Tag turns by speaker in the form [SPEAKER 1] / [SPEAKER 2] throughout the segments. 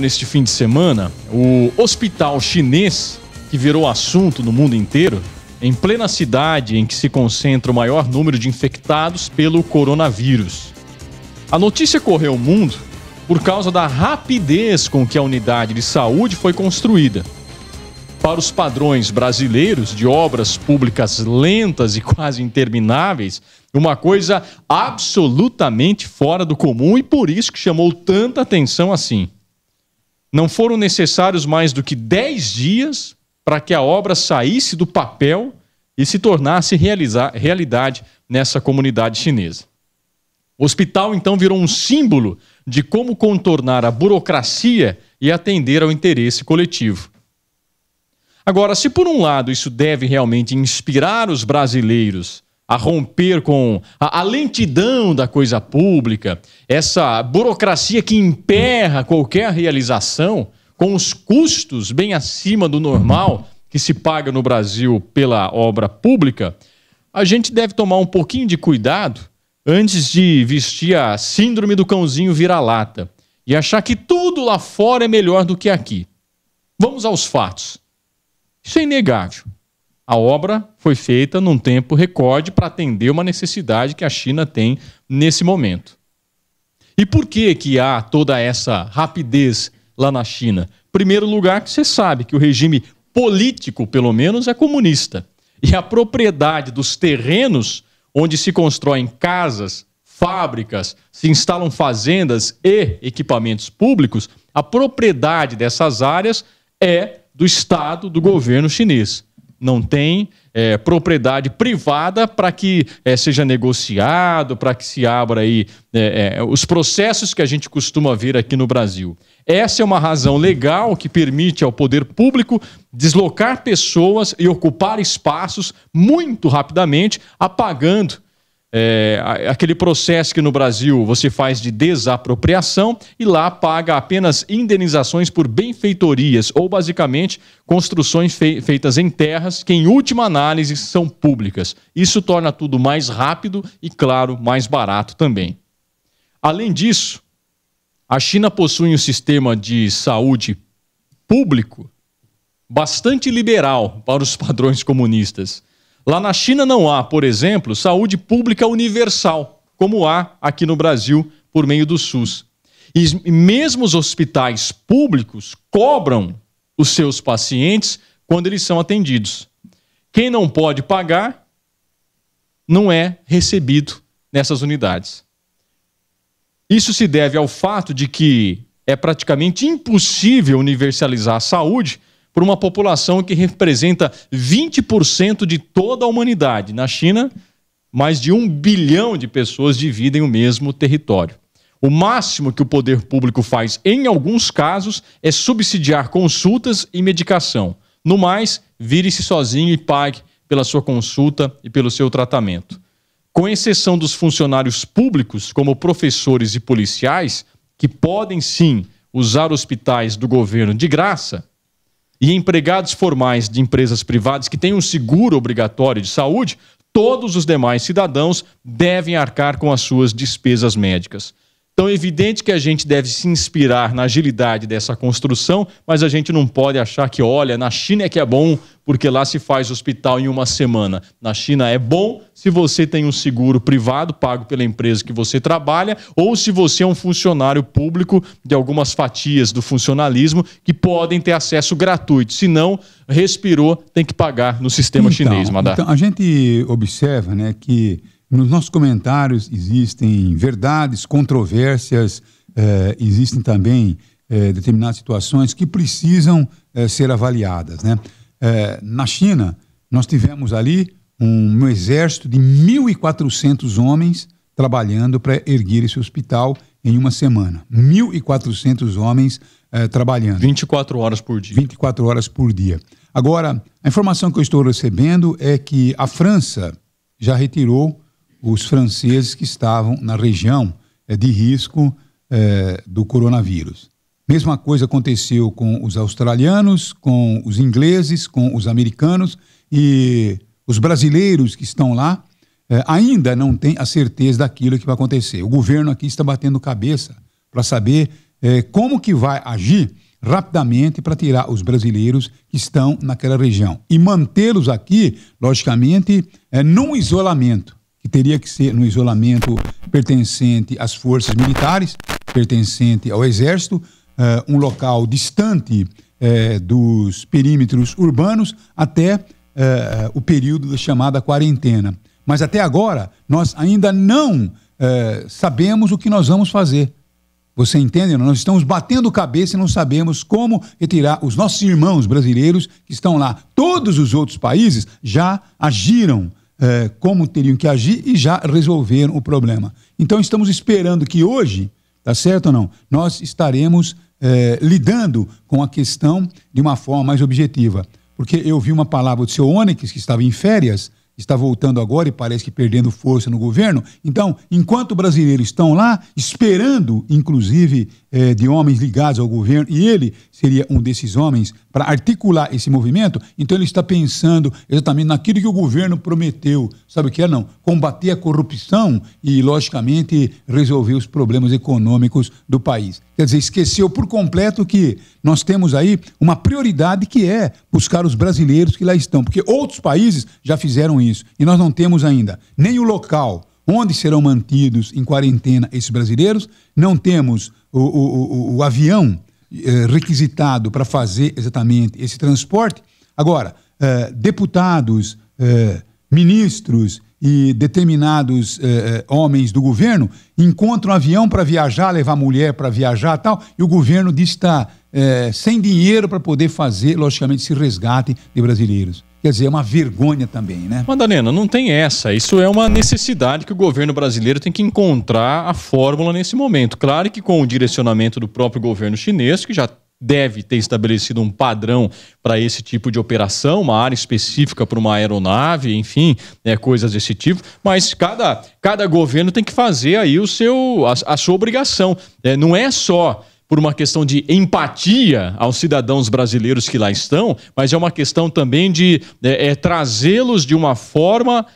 [SPEAKER 1] neste fim de semana, o hospital chinês, que virou assunto no mundo inteiro, em plena cidade em que se concentra o maior número de infectados pelo coronavírus. A notícia correu o mundo por causa da rapidez com que a unidade de saúde foi construída. Para os padrões brasileiros de obras públicas lentas e quase intermináveis, uma coisa absolutamente fora do comum e por isso que chamou tanta atenção assim. Não foram necessários mais do que dez dias para que a obra saísse do papel e se tornasse realizar, realidade nessa comunidade chinesa. O hospital então virou um símbolo de como contornar a burocracia e atender ao interesse coletivo. Agora, se por um lado isso deve realmente inspirar os brasileiros a romper com a, a, lentidão da coisa pública, essa burocracia que emperra qualquer realização, com os custos bem acima do normal que se paga no Brasil pela obra pública, a gente deve tomar um pouquinho de cuidado antes de vestir a síndrome do cãozinho vira-lata e achar que tudo lá fora é melhor do que aqui. Vamos aos fatos. Isso é inegável. A obra foi feita num tempo recorde para atender uma necessidade que a China tem nesse momento. E por que que há toda essa rapidez lá na China? Primeiro lugar, que você sabe que o regime político, pelo menos, é comunista. E a propriedade dos terrenos onde se constroem casas, fábricas, se instalam fazendas e equipamentos públicos, a propriedade dessas áreas é do Estado, do governo chinês não tem é, propriedade privada para que é, seja negociado, para que se abra aí é, é os processos que a gente costuma ver aqui no Brasil. Essa é uma razão legal que permite ao poder público deslocar pessoas e ocupar espaços muito rapidamente, apagando é, aquele processo que no Brasil você faz de desapropriação e lá paga apenas indenizações por benfeitorias ou, basicamente, construções fei feitas em terras que, em última análise, são públicas. Isso torna tudo mais rápido e, claro, mais barato também. Além disso, a China possui um sistema de saúde público bastante liberal para os padrões comunistas. Lá na China não há, por exemplo, saúde pública universal, como há aqui no Brasil por meio do SUS. E mesmo os hospitais públicos cobram os seus pacientes quando eles são atendidos. Quem não pode pagar não é recebido nessas unidades. Isso se deve ao fato de que é praticamente impossível universalizar a saúde por uma população que representa 20% de toda a humanidade. Na China, mais de um bilhão de pessoas dividem o mesmo território. O máximo que o poder público faz, em alguns casos, é subsidiar consultas e medicação. No mais, vire-se sozinho e pague pela sua consulta e pelo seu tratamento. Com exceção dos funcionários públicos, como professores e policiais, que podem sim usar hospitais do governo de graça, e empregados formais de empresas privadas que têm um seguro obrigatório de saúde, todos os demais cidadãos devem arcar com as suas despesas médicas. Então, é evidente que a gente deve se inspirar na agilidade dessa construção, mas a gente não pode achar que, olha, na China é que é bom, porque lá se faz hospital em uma semana. Na China é bom se você tem um seguro privado pago pela empresa que você trabalha, ou se você é um funcionário público de algumas fatias do funcionalismo que podem ter acesso gratuito. Se não, respirou, tem que pagar no sistema então, chinês, Madar. Então, a
[SPEAKER 2] gente observa né, que nos nossos comentários existem verdades, controvérsias, eh, existem também eh, determinadas situações que precisam eh, ser avaliadas. Né? Eh, na China, nós tivemos ali um, um exército de 1.400 homens trabalhando para erguer esse hospital em uma semana. 1.400 homens eh, trabalhando. 24 horas por dia. 24 horas por dia. Agora, a informação que eu estou recebendo é que a França já retirou os franceses que estavam na região eh, de risco eh, do coronavírus. Mesma coisa aconteceu com os australianos, com os ingleses, com os americanos e os brasileiros que estão lá eh, ainda não têm a certeza daquilo que vai acontecer. O governo aqui está batendo cabeça para saber como que vai agir rapidamente para tirar os brasileiros que estão naquela região e mantê-los aqui, logicamente, é, num isolamento que teria que ser no isolamento pertencente às forças militares, pertencente ao exército, uh, um local distante uh, dos perímetros urbanos até uh, o período da chamada quarentena. Mas até agora, nós ainda não sabemos o que nós vamos fazer. Você entende? Nós estamos batendo cabeça e não sabemos como retirar os nossos irmãos brasileiros que estão lá. Todos os outros países já agiram é, como teriam que agir e já resolveram o problema. Então estamos esperando que hoje, tá certo ou não? Nós estaremos é, lidando com a questão de uma forma mais objetiva. Porque eu vi uma palavra do seu Onyx, que estava em férias, está voltando agora e parece que perdendo força no governo. Então, enquanto brasileiros estão lá, esperando, inclusive, eh, de homens ligados ao governo, e ele seria um desses homens para articular esse movimento, então ele está pensando exatamente naquilo que o governo prometeu. Sabe o que é, não? Combater a corrupção e, logicamente, resolver os problemas econômicos do país. Quer dizer, esqueceu por completo que nós temos aí uma prioridade que é buscar os brasileiros que lá estão, porque outros países já fizeram isso e nós não temos ainda nem o local onde serão mantidos em quarentena esses brasileiros, não temos o, o, o, o avião eh, requisitado para fazer exatamente esse transporte. Agora, eh, deputados, eh, ministros e determinados eh, eh, homens do governo encontram um avião para viajar, levar mulher para viajar tal, e o governo diz que está eh, sem dinheiro para poder fazer, logicamente, esse resgate de brasileiros. Quer dizer, é uma vergonha também, né?
[SPEAKER 1] Madalena, não tem essa. Isso é uma necessidade que o governo brasileiro tem que encontrar a fórmula nesse momento. Claro que com o direcionamento do próprio governo chinês, que já deve ter estabelecido um padrão para esse tipo de operação, uma área específica para uma aeronave, enfim, né, coisas desse tipo. Mas cada, cada governo tem que fazer aí o seu, a, a sua obrigação. É, não é só por uma questão de empatia aos cidadãos brasileiros que lá estão, mas é uma questão também de é, é, trazê-los de uma forma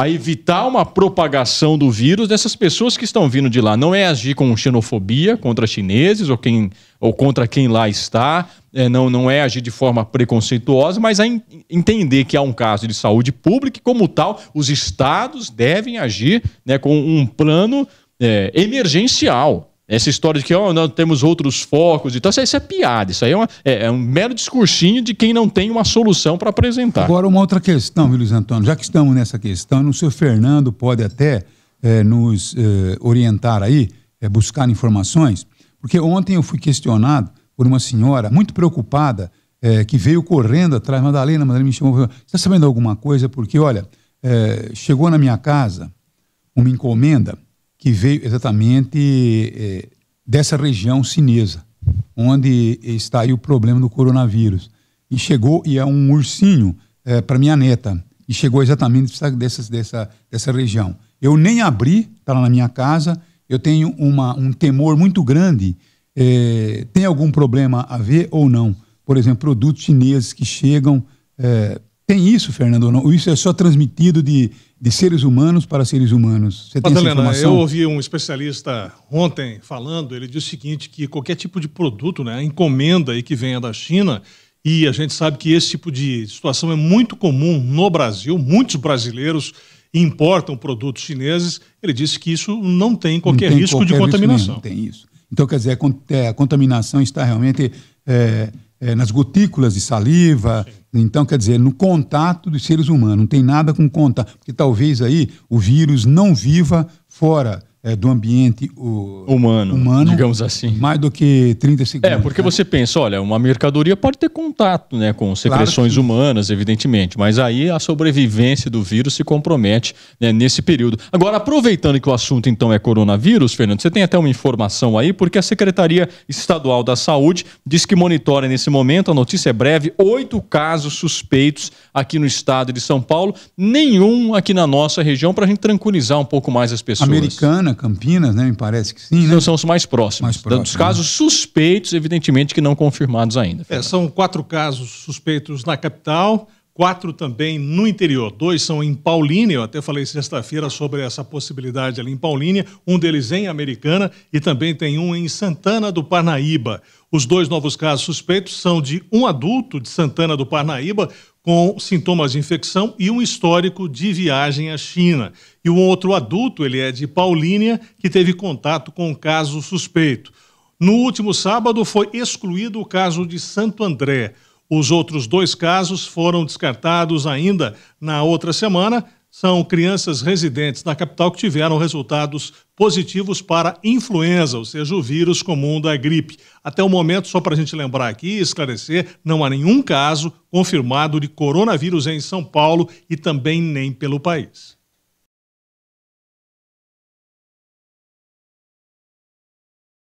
[SPEAKER 1] a evitar uma propagação do vírus dessas pessoas que estão vindo de lá. Não é agir com xenofobia contra chineses ou, quem, ou contra quem lá está, é, não, não é agir de forma preconceituosa, mas é entender que há um caso de saúde pública e, como tal, os estados devem agir né, com um plano é, emergencial essa história de que oh, não, temos outros focos e tal, isso, isso é piada, isso aí é, uma, é, é, um mero discursinho de quem não tem uma solução para apresentar.
[SPEAKER 2] Agora, uma outra questão, Luiz Antônio, já que estamos nessa questão, o senhor Fernando pode até é, nos é, orientar aí, é, buscar informações, porque ontem eu fui questionado por uma senhora muito preocupada é, que veio correndo atrás, Madalena, Madalena me chamou, você está sabendo alguma coisa? Porque, olha, chegou na minha casa uma encomenda que veio exatamente é, dessa região chinesa, onde está aí o problema do coronavírus. E chegou, e é um ursinho é, para minha neta, e chegou exatamente dessa, dessa, dessa região. Eu nem abri, está lá na minha casa, eu tenho uma, um temor muito grande. É, tem algum problema a ver ou não? Por exemplo, produtos chineses que chegam é, tem isso, Fernando, ou Isso é só transmitido de, de seres humanos para seres humanos. Você Madalena, tem essa informação? eu
[SPEAKER 3] ouvi um especialista ontem falando, ele disse o seguinte, que qualquer tipo de produto, né, encomenda e que venha da China, e a gente sabe que esse tipo de situação é muito comum no Brasil, muitos brasileiros importam produtos chineses, ele disse que isso não tem qualquer não tem risco qualquer de contaminação. Risco não tem isso.
[SPEAKER 2] Então, quer dizer, a é, contaminação está realmente... É é, nas gotículas de saliva. Sim. Então, quer dizer, no contato dos seres humanos, não tem nada com contato, porque talvez aí o vírus não viva fora é, do ambiente o, humano, humano, digamos assim. Mais do que 30 segundos.
[SPEAKER 1] É, porque né? você pensa, olha, uma mercadoria pode ter contato né, com secreções claro humanas, evidentemente, mas aí a sobrevivência do vírus se compromete né, nesse período. Agora, aproveitando que o assunto então é coronavírus, Fernando, você tem até uma informação aí, porque a Secretaria Estadual da Saúde diz que monitora nesse momento, a notícia é breve, oito casos suspeitos aqui no estado de São Paulo, nenhum aqui na nossa região, para a gente tranquilizar um pouco mais as pessoas. Americana, Campinas, né? Me parece que sim. Né? Não são os mais próximos. Mais dos casos né? suspeitos, evidentemente, que não confirmados ainda.
[SPEAKER 3] É, são quatro casos suspeitos na capital, quatro também no interior. Dois são em Paulínia, eu até falei sexta-feira sobre essa possibilidade ali em Paulínia, um deles em Americana e também tem um em Santana do Parnaíba. Os dois novos casos suspeitos são de um adulto de Santana do Parnaíba com sintomas de infecção e um histórico de viagem à China. E o um outro adulto, ele é de Paulínia, que teve contato com o um caso suspeito. No último sábado foi excluído o caso de Santo André. Os outros dois casos foram descartados ainda na outra semana, são crianças residentes na capital que tiveram resultados positivos para influenza, ou seja, o vírus comum da gripe. Até o momento, só para a gente lembrar aqui e esclarecer, não há nenhum caso confirmado de coronavírus em São Paulo e também nem pelo país.